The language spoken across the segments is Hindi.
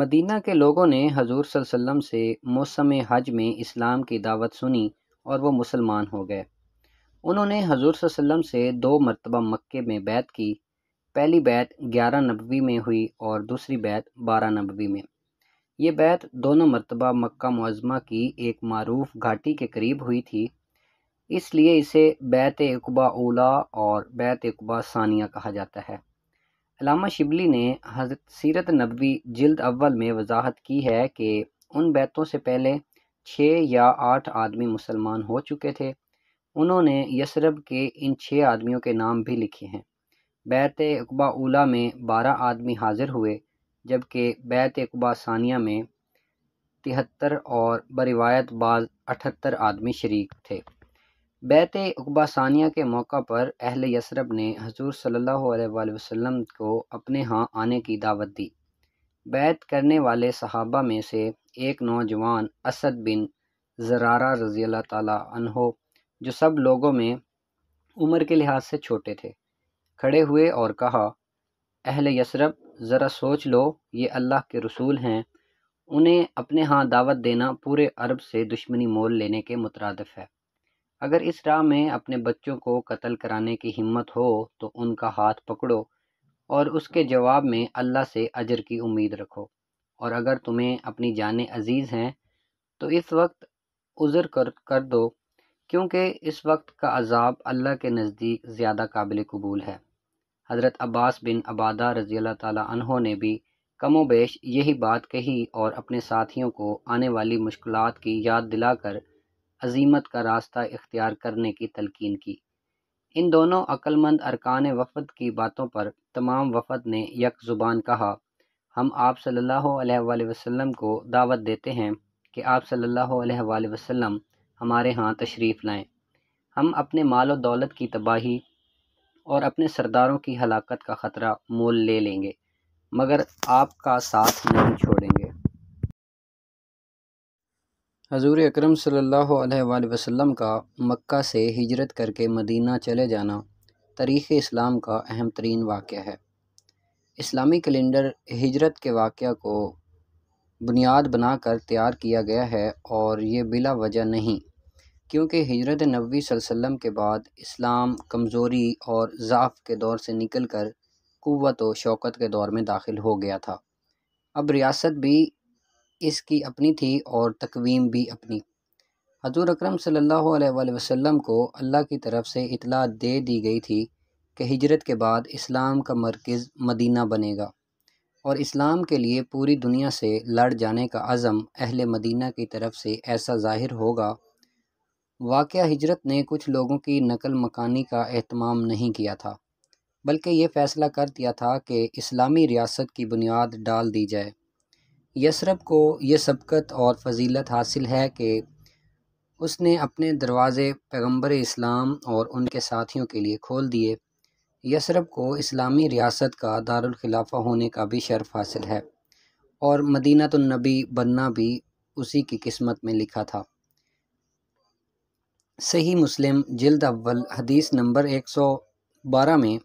मदीना के लोगों ने हजूर सल्लम से मौसम हज में इस्लाम की दावत सुनी और वो मुसलमान हो गए उन्होंने हजूर सल्लम से दो मरतबा मक्के में बैत की पहली बैत ग्यारह नबी में हुई और दूसरी बैत बारह नबी में ये बैत दोनों मरतबा मक्का मुआज़मा की एक मरूफ घाटी के करीब हुई थी इसलिए इसे बैत अकबा ओला और बैत अकबा सानिया कहा जाता है अलामा शिबली ने हजरत सीरत नबी जल्द अव्वल में वजाहत की है कि उन बैतों से पहले छः या आठ आदमी मुसलमान हो चुके थे उन्होंने यसरब के इन छः आदमियों के नाम भी लिखे हैं बैत अकबा उला में बारह आदमी हाजिर हुए जबकि बैत अकबा सानिया में तिहत्तर और बरिवायत बाज अठहत्तर आदमी शरीक थे बैत उकबा सानिया के मौका पर अहल यसरब ने हजूर सल्लल्लाहु अलैहि वसल्लम को अपने यहाँ आने की दावत दी बैत करने वाले सहाबा में से एक नौजवान असद बिन जरारा रजी अल्लाह तहो जो सब लोगों में उम्र के लिहाज से छोटे थे खड़े हुए और कहा अहल यसरब ज़रा सोच लो ये अल्लाह के रसूल हैं उन्हें अपने यहाँ दावत देना पूरे अरब से दुश्मनी मोल लेने के मुतरदफ़ है अगर इस राह में अपने बच्चों को कत्ल कराने की हिम्मत हो तो उनका हाथ पकड़ो और उसके जवाब में अल्लाह से अजर की उम्मीद रखो और अगर तुम्हें अपनी जान अजीज़ हैं तो इस वक्त उज़र कर कर दो क्योंकि इस वक्त का अजाब अल्लाह के नज़दीक ज़्यादा काबिल कबूल है हज़रत अब्बास बिन अबादा रज़ी अल्लाह तहों ने भी कमो बेश यही बात कही और अपने साथियों को आने वाली मुश्किल की याद दिलाकर अजीमत का रास्ता इख्तियार करने की तलकिन की इन दोनों अक्लमंद अरकान वफद की बातों पर तमाम वफद ने यक ज़ुबान कहा हम आप सल्लल्लाहु अलैहि वसल्लम को दावत देते हैं कि आप सल्लल्लाहु अलैहि वसल्लम हमारे यहाँ तशरीफ़ लाएं हम अपने माल और दौलत की तबाही और अपने सरदारों की हलाकत का ख़तरा मोल ले लेंगे मगर आपका साथ नहीं छोड़ेंगे हजूर अकरम सल्लल्लाहु अलैहि वसल्लम का मक्का से हिजरत करके मदीना चले जाना तारीख़ इस्लाम का अहम तरीन वाक़ है इस्लामी कैलेंडर हिजरत के वाक़ को बुनियाद बनाकर तैयार किया गया है और ये बिला वजह नहीं क्योंकि हिजरत नबी वसल्लम के बाद इस्लाम कमज़ोरी और ज़ाफ़ के दौर से निकल कर क़वत व शौकत के दौर में दाखिल हो गया था अब रियासत भी इसकी अपनी थी और तकवीम भी अपनी हजूर अक्रम सल्हसम को अल्लाह की तरफ से इतला दे दी गई थी कि हिजरत के बाद इस्लाम का मरकज़ मदीना बनेगा और इस्लाम के लिए पूरी दुनिया से लड़ जाने का अज़म अहल मदीना की तरफ से ऐसा ज़ाहिर होगा वाक़ हिजरत ने कुछ लोगों की नकल मकानी का अहतमाम नहीं किया था बल्कि ये फ़ैसला कर दिया था कि इस्लामी रियासत की बुनियाद डाल दी जाए यसरब को ये सबकत और फजीलत हासिल है कि उसने अपने दरवाज़े पैगंबर इस्लाम और उनके साथियों के लिए खोल दिए यसरब को इस्लामी रियासत का दारुलखिलाफा होने का भी शर्फ हासिल है और मदीना तो नबी बनना भी उसी की किस्मत में लिखा था सही मुस्लिम जल्द अव्वल हदीस नंबर 112 में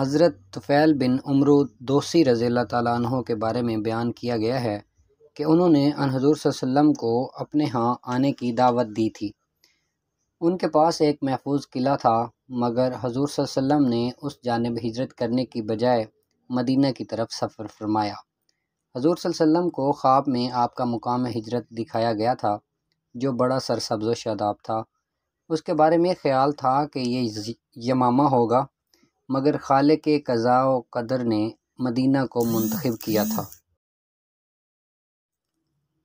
हज़रत तुफ़ैल बिन अमरूद दोसी रज़ी तैन के बारे में बयान किया गया है कि उन्होंने अनहजूर वसम को अपने यहाँ आने की दावत दी थी उनके पास एक महफूज किला था मगर हजूर वसम ने उस जानब हजरत करने की बजाय मदीना की तरफ सफ़र फरमाया हजूर वसम को ख्वाब में आपका मुकाम हजरत दिखाया गया था जो बड़ा सरसब्ज शादाब था उसके बारे में ख्याल था कि ये यमामा होगा मगर खाले के कज़ा क़दर ने मदीना को मंतखब किया था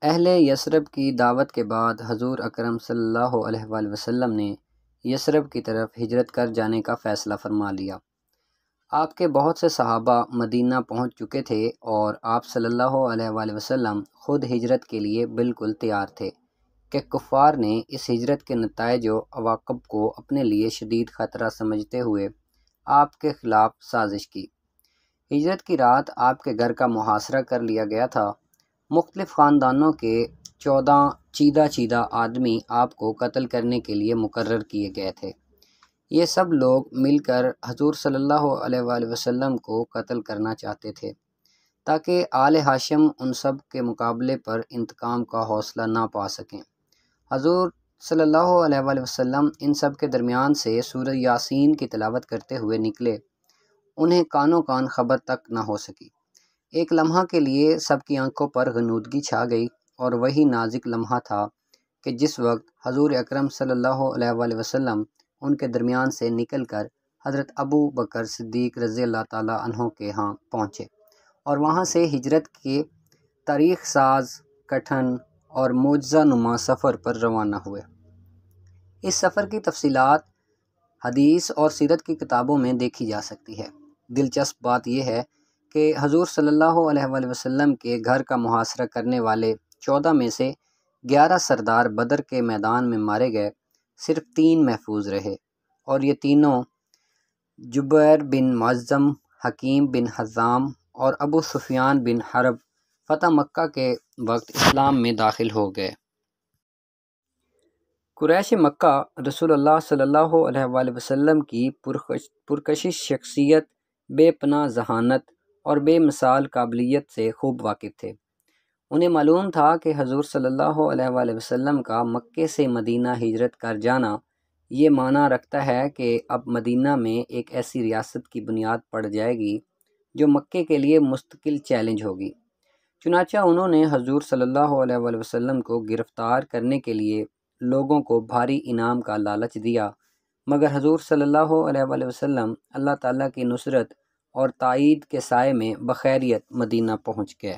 अहल यसरब की दावत के बाद हजूर अक्रम सम ने यसरब की तरफ हिजरत कर जाने का फ़ैसला फरमा लिया आपके बहुत से सहाबा मदीना पहुंच चुके थे और आप सल्ला वसम ख़ुद हिजरत के लिए बिल्कुल तैयार थे कि कुफ़ार ने इस हिजरत के नतज व अवाकब को अपने लिए शदीद ख़तरा समझते हुए आपके ख़िलाफ़ साजिश की हिजरत की रात आपके घर का मुहासरा कर लिया गया था मुख्तलिफ़ ख़ानदानों के चौदह चीदा चीदा आदमी आपको कत्ल करने के लिए मुकर किए गए थे ये सब लोग मिलकर हजूर सल्लल्लाहु अलैहि वसल्लम को कत्ल करना चाहते थे ताकि आल हाशम उन सब के मुकाबले पर इंतकाम का हौसला ना पा सकें हजूर सल्लल्लाहु अलैहि वसल्लम इन सब के दरमियान से सूरह यासीन की तलावत करते हुए निकले उन्हें कानों कान खबर तक न हो सकी एक लम्हा के लिए सबकी आंखों पर गनूदगी छा गई और वही नाजिक लम्हा था कि जिस वक्त हजूर अक्रम सल्लल्लाहु वसल्लम उनके दरमियान से निकल कर हज़रत अबू बकर सिद्दीक रज़ी अल्लाह तहों के यहाँ पहुँचे और वहाँ से हिजरत के तारीख साज कठन और मुआजा नुमा सफ़र पर रवाना हुए इस सफ़र की तफसीत हदीस और सीरत की किताबों में देखी जा सकती है दिलचस्प बात यह है कि हजूर सल्लल्लाहु अलैहि वसल्लम के घर का मुहासरा करने वाले चौदह में से ग्यारह सरदार बदर के मैदान में मारे गए सिर्फ तीन महफूज रहे और ये तीनों जुबैर बिन मज़म हकीम बिन हज़ाम और अबू सुफियान बिन हरब फ़तह मक्का के वक्त इस्लाम में दाखिल हो गए कुरैश मक्का रसूल सल्लल्लाहु अलैहि वसल्लम की पुरकशिश शख्सियत बेपना जहानत और बेमिसाल काबिलियत से खूब वाकिफ़ थे उन्हें मालूम था कि हजूर सल्लल्लाहु अलैहि वसल्लम का मक्के से मदीना हिजरत कर जाना ये माना रखता है कि अब मदीना में एक ऐसी रियासत की बुनियाद पड़ जाएगी जो मक्के के लिए मुस्तकिल चैलेंज होगी चुनाचा उन्होंने हजूर सल्लल्लाहु अलैहि वसल्लम को गिरफ़्तार करने के लिए लोगों को भारी इनाम का लालच दिया मगर हजूर सल्लल्लाहु अलैहि वसल्लम अल्लाह ताला की नुसरत और तइद के साय में बखैरियत मदीना पहुंच गए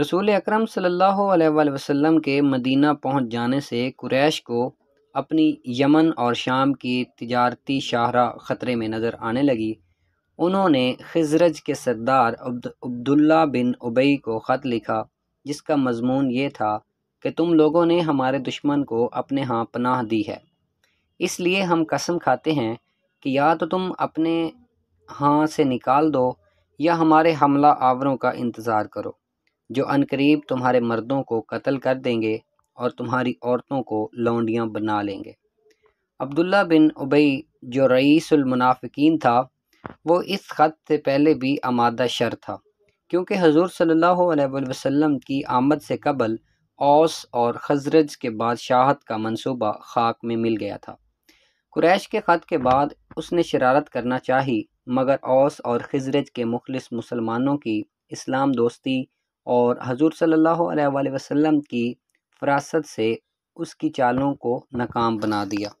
रसूल अकरम सल्लल्लाहु अलैहि वसल्लम के मदीना पहुंच जाने से कुरैश को अपनी यमन और शाम की तजारती शाहरा ख़तरे में नज़र आने लगी उन्होंने खजरज के सरदार अब्दुल्ला बिन उबई को ख़त लिखा जिसका मजमून ये था कि तुम लोगों ने हमारे दुश्मन को अपने यहाँ पनाह दी है इसलिए हम कसम खाते हैं कि या तो तुम अपने हाँ से निकाल दो या हमारे हमला आवरों का इंतज़ार करो जो अनकरीब तुम्हारे मर्दों को कत्ल कर देंगे और तुम्हारी औरतों को लौंडियाँ बना लेंगे अब्दुल्ला बिन उबई जो रईसमनाफ़िकीन था वो इस ख़त से पहले भी आमादा शर था क्योंकि हजूर सल्लल्लाहु अलैहि वसल्लम की आमद से कबल औस और खजरज के बादशाहत का मंसूबा खाक में मिल गया था कुरैश के ख़त के बाद उसने शरारत करना चाही मगर औस और खजरज के मुखलिस मुसलमानों की इस्लाम दोस्ती और हजूर सल्ला वसम की फरासत से उसकी चालों को नाकाम बना दिया